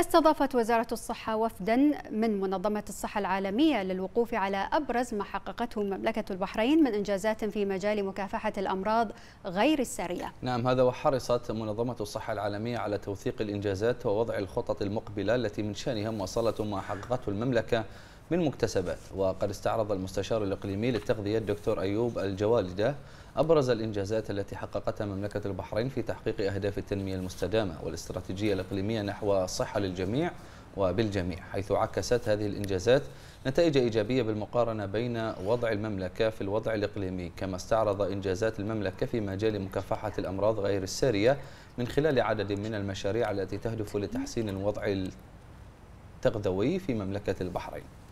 استضافت وزارة الصحة وفدا من منظمة الصحة العالمية للوقوف على أبرز ما حققته مملكة البحرين من إنجازات في مجال مكافحة الأمراض غير السارية نعم هذا وحرصت منظمة الصحة العالمية على توثيق الإنجازات ووضع الخطط المقبلة التي من شأنها مواصلة ما حققته المملكة من مكتسبات وقد استعرض المستشار الإقليمي للتغذية الدكتور أيوب الجوالدة أبرز الإنجازات التي حققتها مملكة البحرين في تحقيق أهداف التنمية المستدامة والاستراتيجية الإقليمية نحو صحة للجميع وبالجميع حيث عكست هذه الإنجازات نتائج إيجابية بالمقارنة بين وضع المملكة في الوضع الإقليمي كما استعرض إنجازات المملكة في مجال مكافحة الأمراض غير السارية من خلال عدد من المشاريع التي تهدف لتحسين الوضع التغذوي في مملكة البحرين